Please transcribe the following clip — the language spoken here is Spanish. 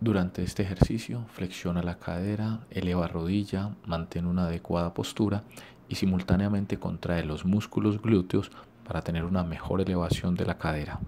Durante este ejercicio, flexiona la cadera, eleva rodilla, mantén una adecuada postura y simultáneamente contrae los músculos glúteos para tener una mejor elevación de la cadera.